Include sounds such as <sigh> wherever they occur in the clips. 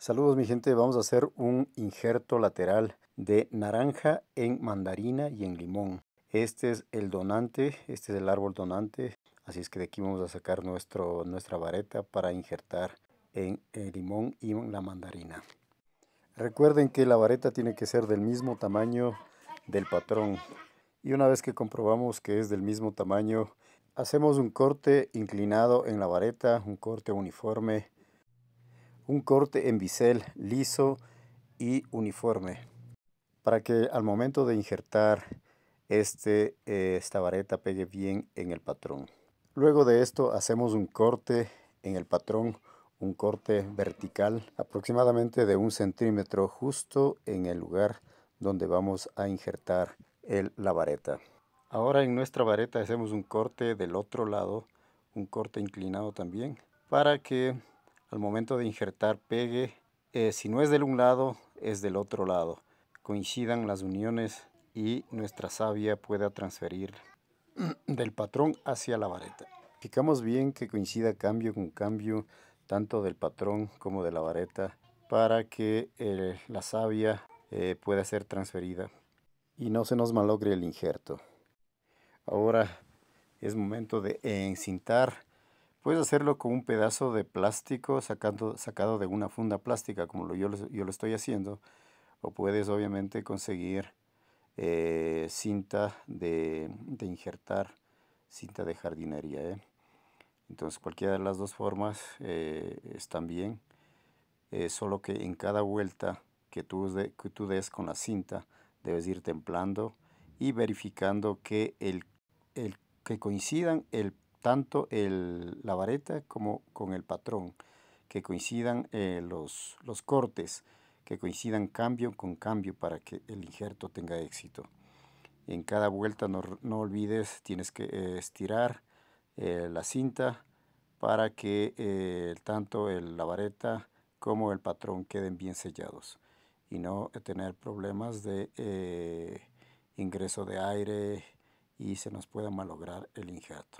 Saludos mi gente, vamos a hacer un injerto lateral de naranja en mandarina y en limón. Este es el donante, este es el árbol donante, así es que de aquí vamos a sacar nuestro, nuestra vareta para injertar en el eh, limón y en la mandarina. Recuerden que la vareta tiene que ser del mismo tamaño del patrón y una vez que comprobamos que es del mismo tamaño, hacemos un corte inclinado en la vareta, un corte uniforme un corte en bisel liso y uniforme para que al momento de injertar este, eh, esta vareta pegue bien en el patrón. Luego de esto hacemos un corte en el patrón, un corte vertical aproximadamente de un centímetro justo en el lugar donde vamos a injertar el, la vareta. Ahora en nuestra vareta hacemos un corte del otro lado, un corte inclinado también, para que al momento de injertar pegue, eh, si no es del un lado, es del otro lado. Coincidan las uniones y nuestra savia pueda transferir <clears throat> del patrón hacia la vareta. Fijamos bien que coincida cambio con cambio, tanto del patrón como de la vareta, para que eh, la savia eh, pueda ser transferida y no se nos malogre el injerto. Ahora es momento de encintar Puedes hacerlo con un pedazo de plástico sacando, sacado de una funda plástica, como lo, yo, lo estoy haciendo, o puedes obviamente conseguir eh, cinta de, injertar, cinta de jardinería. Eh? Entonces cualquiera de las dos formas eh, están bien, solo que en cada vuelta que tú, de, que tú des con la cinta debes ir templando y verificando que, el, el, que coincidan el tanto el, la vareta como con el patrón, que coincidan eh, los, cortes, que coincidan cambio con cambio para que el injerto tenga éxito. En cada vuelta no, olvides, tienes que eh, estirar eh, la cinta para que tanto el, la vareta como el patrón queden bien sellados y no tener problemas de ingreso de aire y se nos pueda malograr el injerto.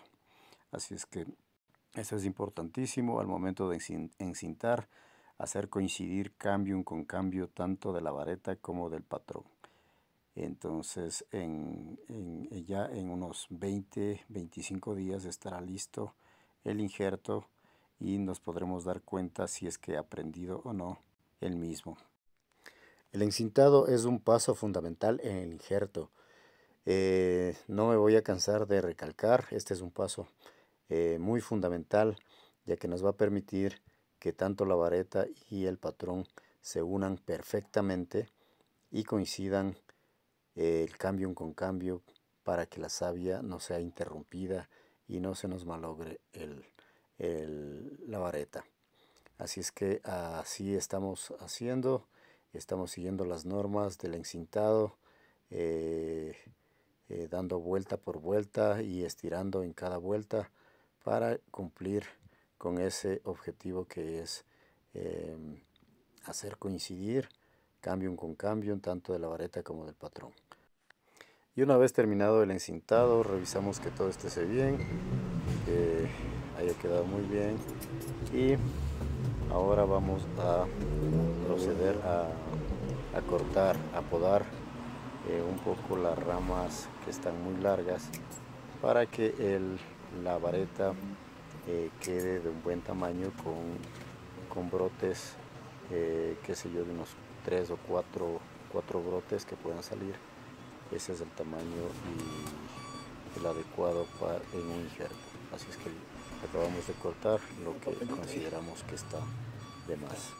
Así es que eso es importantísimo al momento de encintar, hacer coincidir cambio con cambio tanto de la vareta como del patrón. Entonces en, ya en unos 20-25 días estará listo el injerto y nos podremos dar cuenta si es que ha aprendido o no el mismo. El encintado es un paso fundamental en el injerto. Eh, no me voy a cansar de recalcar, este es un paso eh, muy fundamental, ya que nos va a permitir que tanto la vareta y el patrón se unan perfectamente y coincidan eh, el cambio con cambio para que la savia no sea interrumpida y no se nos malogre el, la vareta. Así es que así estamos haciendo, estamos siguiendo las normas del encintado, eh, dando vuelta por vuelta y estirando en cada vuelta para cumplir con ese objetivo que es em, hacer coincidir cambio con cambio tanto de la vareta como del patrón. Y una vez terminado el encintado, revisamos que todo esté bien, que haya quedado muy bien. Y ahora vamos a proceder a, cortar, a podar eh, un poco las ramas que están muy largas para que el la vareta eh, quede de un buen tamaño con, brotes, que eh, qué sé yo, de unos 3 o 4, brotes que puedan salir. Ese es el tamaño y el adecuado para, en un injerto. Así es que acabamos de cortar lo que consideramos que está de más.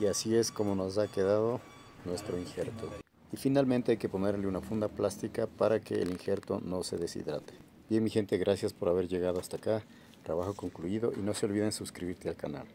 Y así es como nos ha quedado nuestro injerto. Y finalmente hay que ponerle una funda plástica para que el injerto no se deshidrate. Bien mi gente, gracias por haber llegado hasta acá. Trabajo concluido y no se olviden suscribirte al canal.